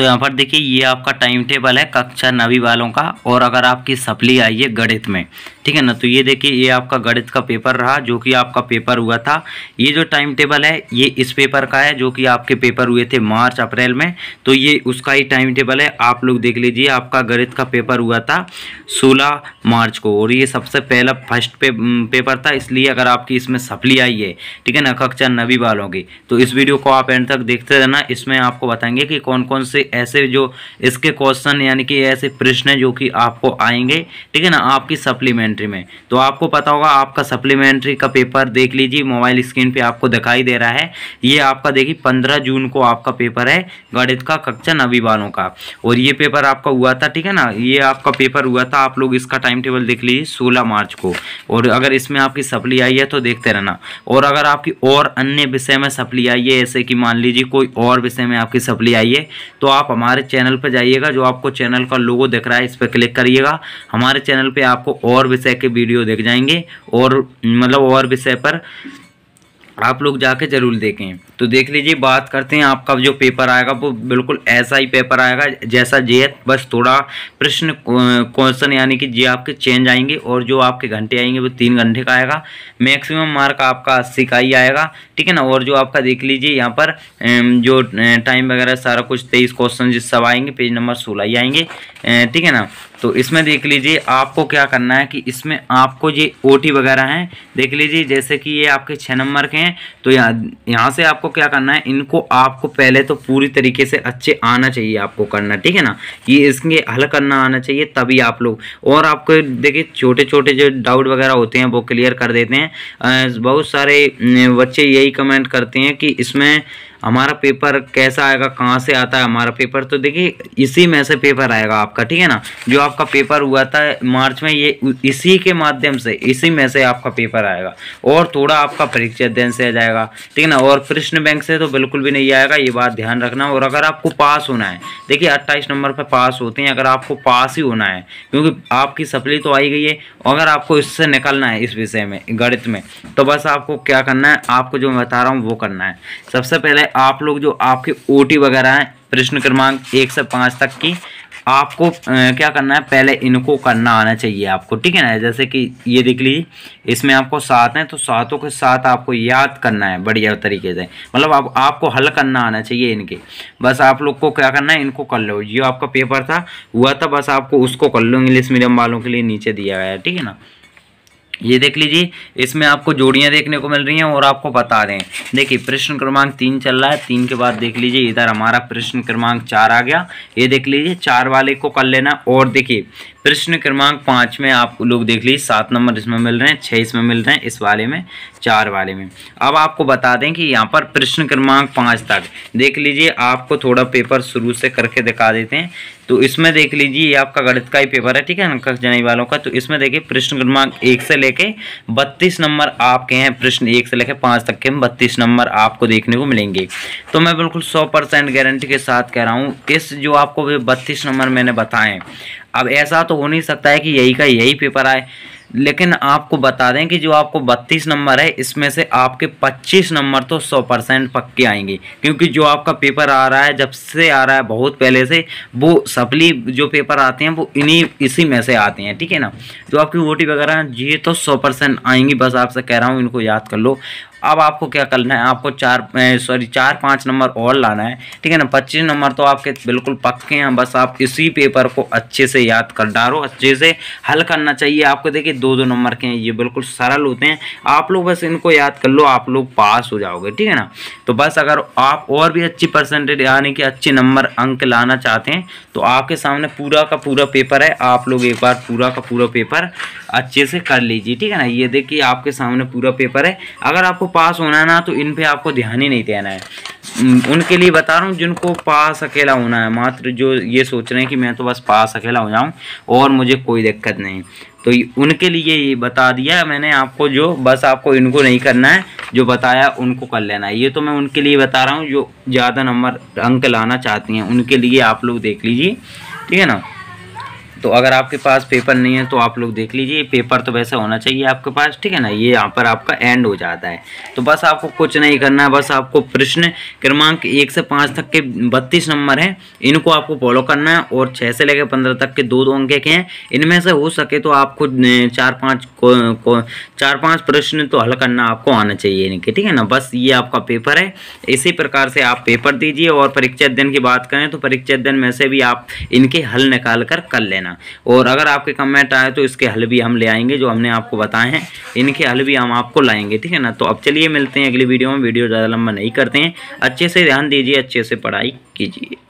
तो यहाँ पर देखिए ये आपका टाइम टेबल है कक्षा नवी वालों का और अगर आपकी सप्ली आई है गणित में ठीक है ना तो ये देखिए ये आपका गणित का पेपर रहा जो कि आपका पेपर हुआ था ये जो टाइम टेबल है ये इस पेपर का है जो कि आपके पेपर हुए थे मार्च अप्रैल में तो ये उसका ही टाइम टेबल है आप लोग देख लीजिए आपका गणित का पेपर हुआ था सोलह मार्च को और ये सबसे पहला फर्स्ट पे, पेपर था इसलिए अगर आपकी इसमें सफली आई है ठीक है ना कक्षा नवी वालों की तो इस वीडियो को आप एंड तक देखते रहना इसमें आपको बताएंगे कि कौन कौन से ऐसे जो इसके क्वेश्चन यानी कि ऐसे प्रश्न जो कि आपको आएंगे ठीक है ना आपकी सप्लीमेंट्री में तो आपको पता होगा आपका सप्लीमेंट्री का पेपर देख लीजिए मोबाइल स्क्रीन पे आपको दिखाई दे रहा है ये आपका देखिए पंद्रह जून को आपका पेपर है गणित का कक्षा नवी वालों का और ये पेपर आपका हुआ था ठीक है ना ये आपका पेपर हुआ था आप लोग इसका टाइम टेबल देख लीजिए सोलह मार्च को और अगर इसमें आपकी सप्ली आई है तो देखते रहना और अगर आपकी और अन्य विषय में सप्ली आई है ऐसे कि मान लीजिए कोई और विषय में आपकी सप्ली आई है तो आप हमारे चैनल पर जाइएगा जो आपको चैनल का लोगो दिख रहा है इस पर क्लिक करिएगा हमारे चैनल पर आपको और विषय के वीडियो दिख जाएंगे और मतलब और विषय पर आप लोग जाके ज़रूर देखें तो देख लीजिए बात करते हैं आपका जो पेपर आएगा वो बिल्कुल ऐसा ही पेपर आएगा जैसा जे बस थोड़ा प्रश्न क्वेश्चन यानी कि जे आपके चेंज आएंगे और जो आपके घंटे आएंगे वो तीन घंटे का आएगा मैक्सिमम मार्क आपका अस्सी का ही आएगा ठीक है ना और जो आपका देख लीजिए यहाँ पर जो टाइम वगैरह सारा कुछ तेईस क्वेश्चन सब आएंगे पेज नंबर सोलह ही आएंगे ठीक है ना तो इसमें देख लीजिए आपको क्या करना है कि इसमें आपको ये ओ वगैरह हैं देख लीजिए जैसे कि ये आपके छः नंबर के हैं हैं तो यहाँ यहाँ से आपको क्या करना है इनको आपको पहले तो पूरी तरीके से अच्छे आना चाहिए आपको करना ठीक है ना ये इसके हल करना आना चाहिए तभी आप लोग और आपको देखिए छोटे छोटे जो डाउट वगैरह होते हैं वो क्लियर कर देते हैं बहुत सारे बच्चे यही कमेंट करते हैं कि इसमें हमारा पेपर कैसा आएगा कहाँ से आता है हमारा पेपर तो देखिए इसी में से पेपर आएगा आपका ठीक है ना जो आपका पेपर हुआ था मार्च में ये इसी के माध्यम से इसी में से आपका पेपर आएगा और थोड़ा आपका परीक्षा अध्ययन से आ जाएगा ठीक है ना और प्रश्न बैंक से तो बिल्कुल भी नहीं आएगा ये बात ध्यान रखना और अगर आपको पास होना है देखिए अट्ठाईस नंबर पर पास होते हैं अगर आपको पास ही होना है क्योंकि आपकी सप्ली तो आई गई है अगर आपको इससे निकलना है इस विषय में गणित में तो बस आपको क्या करना है आपको जो मैं बता रहा हूँ वो करना है सबसे पहले आप लोग जो आपके ओ वगैरह हैं प्रश्न क्रमांक एक से पाँच तक की आपको क्या करना है पहले इनको करना आना चाहिए आपको ठीक है ना जैसे कि ये देख लीजिए इसमें आपको सात हैं तो सातों के साथ आपको याद करना है बढ़िया तरीके से मतलब आप, आपको हल करना आना चाहिए इनके बस आप लोग को क्या करना है इनको कर लो ये आपका पेपर था हुआ था बस आपको उसको कर लो इंग्लिश मीडियम वालों के लिए नीचे दिया गया है ठीक है ना ये देख लीजिए इसमें आपको जोड़ियां देखने को मिल रही हैं और आपको बता दें देखिए प्रश्न क्रमांक तीन चल रहा है तीन के बाद देख लीजिए इधर हमारा प्रश्न क्रमांक चार आ गया ये देख लीजिए चार वाले को कर लेना और देखिए प्रश्न क्रमांक पाँच में आप लोग देख लीजिए सात नंबर इसमें मिल रहे हैं छः इसमें मिल रहे हैं इस वाले में चार वाले में अब आपको बता दें कि यहाँ पर प्रश्न क्रमांक पाँच तक देख लीजिए आपको थोड़ा पेपर शुरू से करके दिखा देते हैं तो इसमें देख लीजिए ये आपका गणित का ही पेपर है ठीक है ना जनई वालों का तो इसमें देखिए प्रश्न क्रमांक एक से लेके बत्तीस नंबर आपके हैं प्रश्न एक से लेके पाँच तक के बत्तीस नंबर आपको देखने को मिलेंगे तो मैं बिल्कुल सौ परसेंट गारंटी के साथ कह रहा हूँ इस जो आपको बत्तीस नंबर मैंने बताए अब ऐसा तो हो नहीं सकता है कि यही का यही पेपर आए लेकिन आपको बता दें कि जो आपको 32 नंबर है इसमें से आपके 25 नंबर तो 100 परसेंट पक्के आएंगे क्योंकि जो आपका पेपर आ रहा है जब से आ रहा है बहुत पहले से वो सप्ली जो पेपर आते हैं वो इन्हीं इसी में से आते हैं ठीक है ना जो आपकी वोटी वगैरह ये तो 100 परसेंट आएंगी बस आपसे कह रहा हूँ इनको याद कर लो अब आपको क्या करना है आपको चार सॉरी चार पाँच नंबर और लाना है ठीक है ना पच्चीस नंबर तो आपके बिल्कुल पक्के हैं बस आप इसी पेपर को अच्छे से याद कर डालो अच्छे से हल करना चाहिए आपको देखिए दो दो नंबर के हैं ये बिल्कुल सरल होते हैं आप लोग बस इनको याद कर लो आप लोग पास हो जाओगे ठीक है ना तो बस अगर आप और भी अच्छी परसेंटेज यानी कि अच्छे नंबर अंक लाना चाहते हैं तो आपके सामने पूरा का पूरा पेपर है आप लोग एक बार पूरा का पूरा पेपर अच्छे से कर लीजिए ठीक है ना ये देखिए आपके सामने पूरा पेपर है अगर आपको पास होना है ना तो इन पे आपको ध्यान ही नहीं देना है उनके लिए बता रहा हूँ जिनको पास अकेला होना है मात्र जो ये सोच रहे हैं कि मैं तो बस पास अकेला हो जाऊँ और मुझे कोई दिक्कत नहीं तो उनके लिए ये बता दिया मैंने आपको जो बस आपको इनको नहीं करना है जो बताया उनको कर लेना है ये तो मैं उनके लिए बता रहा हूँ जो ज़्यादा नंबर अंक लाना चाहती हैं उनके लिए आप लोग देख लीजिए ठीक है ना तो अगर आपके पास पेपर नहीं है तो आप लोग देख लीजिए पेपर तो वैसा होना चाहिए आपके पास ठीक है ना ये यहाँ पर आपका एंड हो जाता है तो बस आपको कुछ नहीं करना है बस आपको प्रश्न क्रमांक एक से पाँच तक के बत्तीस नंबर हैं इनको आपको फॉलो करना है और छः से लेकर पंद्रह तक के दो दो अंक के हैं इनमें से हो सके तो आपको चार पाँच को, चार पाँच प्रश्न तो हल करना आपको आना चाहिए इनके ठीक है ना बस ये आपका पेपर है इसी प्रकार से आप पेपर दीजिए और परीक्षा दिन की बात करें तो परीक्षा दिन में से भी आप इनके हल निकाल कर कर लेना देना और अगर आपके कमेंट आए तो इसके हल भी हम ले आएंगे जो हमने आपको बताए हैं इनके हल भी हम आपको लाएंगे ठीक है ना तो अब चलिए मिलते हैं अगली वीडियो में वीडियो ज़्यादा लंबा नहीं करते हैं अच्छे से ध्यान दीजिए अच्छे से पढ़ाई कीजिए